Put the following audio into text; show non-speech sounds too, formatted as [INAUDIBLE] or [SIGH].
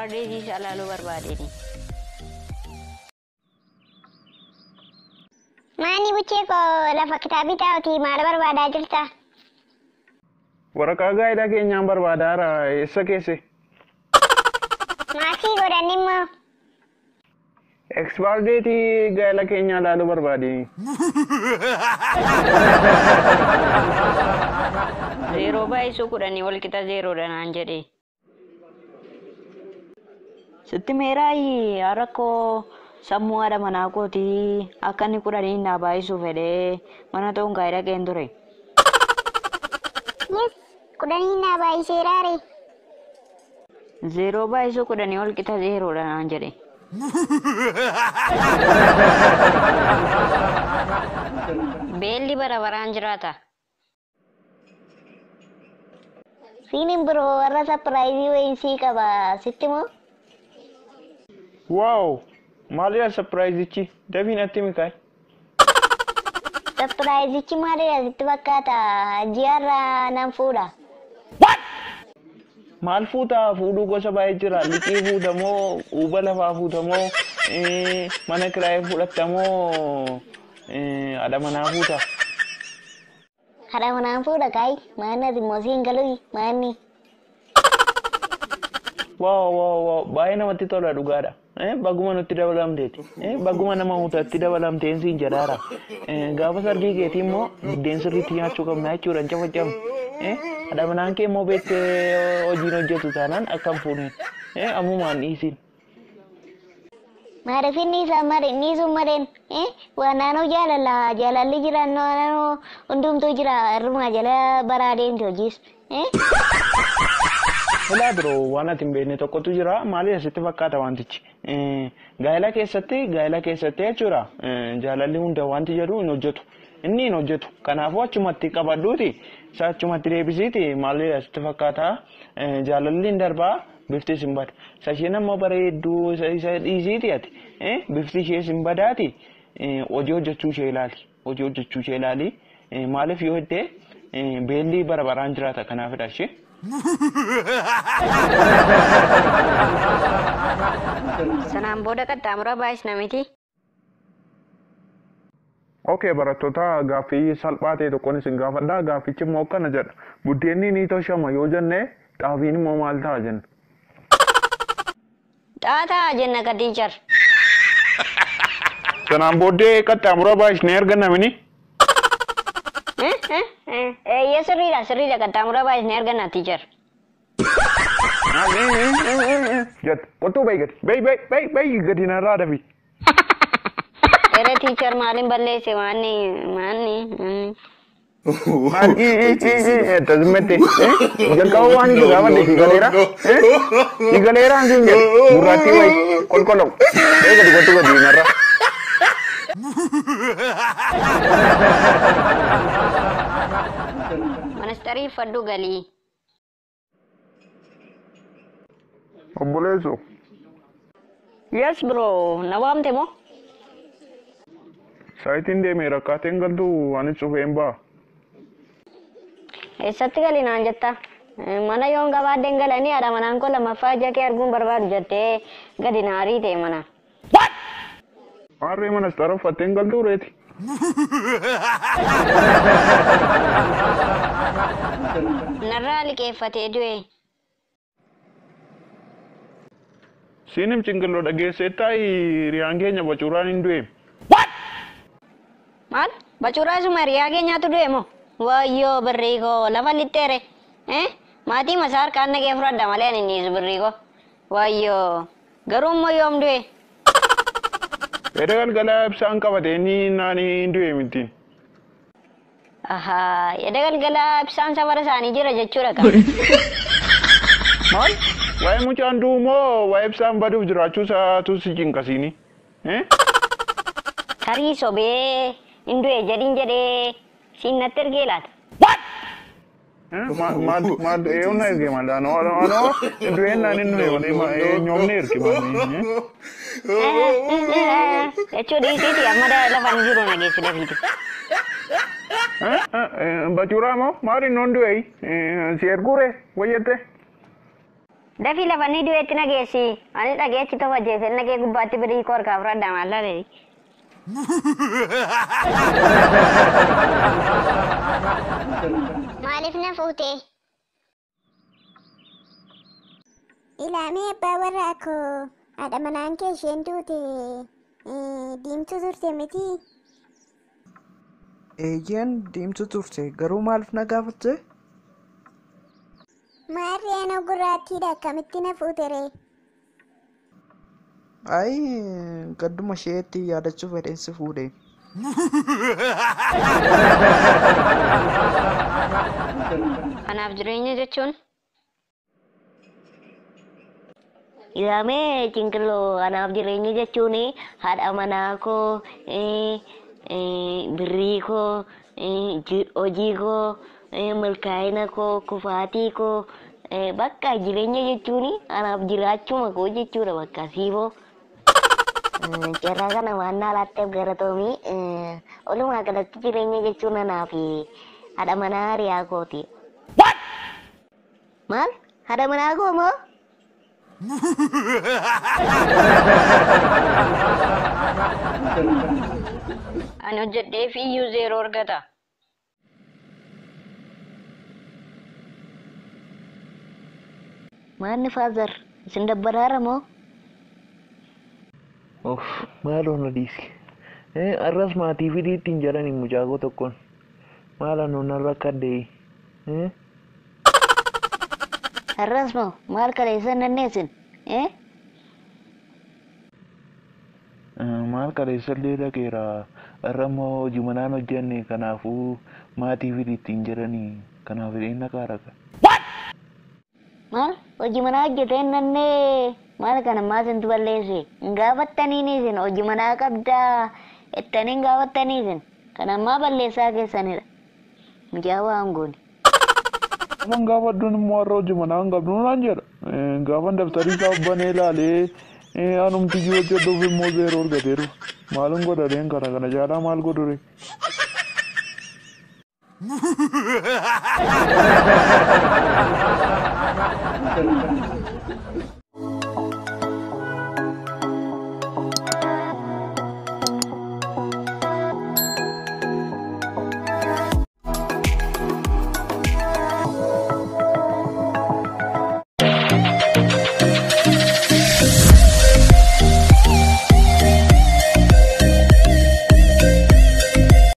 Maani buchee ko lafa kitaabii taa'uti maal barbaadaa jirta? Waraqaa gaa'elaa keenyaan barbaadaa jira eessa kesse Maasii godhan immoo? Ekspaadeetii gaa'ela keenya ilaaluu zero Zeeroo baay'isuu kudhanii wal qixa zeeroodha naan jedhee. sitti meeraayi har'a koo sammuu haadha manaa kootii akka inni kudhanii naa baay'isuuf jedhee mana ta'uun gaa'ee dhaqeen ture. [LAUGHS] Yes, kudhanii naa baay'iseeraare. Zeeroo baay'isuu kudhanii ol qixa zeeroodha naan jedhe. [LAUGHS] Beelli bara baraan jiraata. Siiniin biroo warra sapiraayizii wayii sii qaba sitti moo? wow Maal ilaallu sappiraayiziichi! Dafee hin atti mitaayi? Sappiraayizichi maal ilaallu itti fakkaataa hajji har'a nan fuudha? Maal fuutaa fuudhu gosa baay'ee jira. Liqii fuutamoo, quba lafaa fuutamoo, mana kiraayi fuudhatamoo, aadaa manaa fuutaa. Aadaa manaa fuudha kaayi? Maal naannoo simmoosi hin galiin maal ni? Waawowowowowowow! Baay'ee namatti Eh, baguma nutti dabalamteeti. Eh, baguma nama mutaatti dabalamteensi hin jedhaara. Gaafas sardi keetii immoo biddeen sirriitti nyaachuu qabnaa jechuudha hin cafacamu. kee immoo beektee hojiin hojjetu taanaan akan funin Ammumaan dhiisin. Maarifi ni samare ni sumaren eh jalala jalalli jirano hundumtu jira rumah jala baradin Filaa biroo waan ati hin eh, beekne tokkotu jira. Maaliif asitti fakkaata wantichi? Gaa'ela keessatti gaa'ela keessatti jechuudha jaalalli hundaa wanti jedhu hin hojjetu. Inni hin hojjetu. Kanaafuu achumatti qabadduuti. isaa achumatti deebisiiti. Maaliif asitti fakkaata? Jaalalli hin darbaa. bifti isin bada isa isheen eh, amma bareedduu isa dhiisiiti ati bifti ishee isin badaati hojii hojjechuu ishee ilaali hojii hojjechuu ishee ilaali eh, maaliif yoo iddee beellii barabaraan jiraata kanaafidha ishee. Sanaan booda qaxxaamuraa baay'isna miti. "Ok barattoota gaaffii salphaa tokkon isin gaafadha. Gaaffichi immoo akkana jedha. Buddeenni ni toshama yoo jenne xaafiin immoo maal ta'a jenna. Xaataa jenna gadi jar. Sanaan booddee qaxxaamura baay'isnee arganna mini. ఎసరీరా సరీరా తమరాబాయ్ నేర్గనా teacher Get, kotu baik get, baik baik baik baik get di nara ada bi. तेरे teacher मालिम बल्ले से मानी मानी मानी तजमते ये कहो आनी जो गावा देखी गलेरा ये गलेरा आनी जो मुराती भाई कौन कौन लोग एक दिखो तो को दी नरा fadu galii. Obboleessu. Yes bro, eh, na waamte moo? Saayitiin deemee rakkaateen galtu anis dhufeen ba'a. Eessatti gali naan jetta? Mana yoon gabaadheen galanii haadha manaan kun lammaffaa kee arguun barbaadu jettee gadi naarii ta'e mana. Maarree manas xaraffatteen galtuu reeti. Narraa liqeeffatee du'e. Siinim cingilloo dhageesseettaa riyaan kenya bacuuraan hin du'e. Maal? Bacuuraa isuma riyaa kenyatu du'e moo? birriko birrii koo lafa lixxeere. Eh? Maatii masaa kaan nagee fudhadha malee ani inni birrii koo. garuu immoo yoom du'e? Fedha galgalaa ibsaan qabate inni naanii du'e miti. Ahaa, edda galgalaa ibsaan safara isaanii jira jechuudha kan. Maal? Waa'ee mucaan du'u moo waan ibsaan baduuf jiraachuu isaatu si cinqasiini? Karii sobee hin du'e jedhin jedhee siin natti ergee laata? mad ewnayge maɗa an oɗo an o du hennanin me waɗa ma e ñomnirki ma e coɗi titi amma da lafan du ey seer ani dhageetti tofa jeese nagee gubbaatti bede hikoor kaafradhama allalei Ha ha ha ha ha! ಆರಿಫ್ನ abbaa warra koo haadha manaan kee isheen duute diimtuu turte miti. Eeyyeen diimtuu turte garuu maaliif na gaafatte? Maarri ana gurraattiidha akkamitti na fuutere? gadduma isheetti yaadachuuf fedhensi fuudhe. anaaf jireenya jechuun Ilaamee cinqilloo anaaf jireenya jechuuni eh. haadha manaa koo, eh, eh, birrii koo, ojii koo, milkaa'ina koo, kufaatii koo, bakka jireenya jechuuni anaaf jiraachuma koo jechuudha bakka siifoo. Carraa kana waan haalaatti abgaratoomii walumaa galatti jireenya jechuun anaa fi haadha manaa hiriyaa kooti. Maal? Haadha manaa koo moo? Ani hojjedhee fi iyyuu zeeroo argata. Maanni faazar isin dabbaraara moo? Of, malu noriski. ee eh, arras maatii fi dhiittiin jedhani tokkon tokkoon. Maal anu narra kadhee. ee. Eh. Arras moo maal kadheessan nanneessin? ee. Eh. Ah, maal kadheessan leeda keera. Arra hojii manaan hojjenne kanaafuu maatii fi dhiittiin jedhani kanaaf dheen naqaara. Maal hojii ¿Ah? manaa hojjeteen nannee. maal kana maatiin balleessi hin gaafattaniiniisin hojii manaa qabdaa ettanii hin gaafattaniisin kan ammaa balleessaa keessanidha mijaawaa hanguuni. Waan gaafadhuun immoo har'a hojii manaa hin qabnu naan jedha gaafan dabtarii isaa banee ilaalee anumti hojjetuuf immoo zeeroo argateeru maaliin godhateen kana kana jaalaa maal godhure.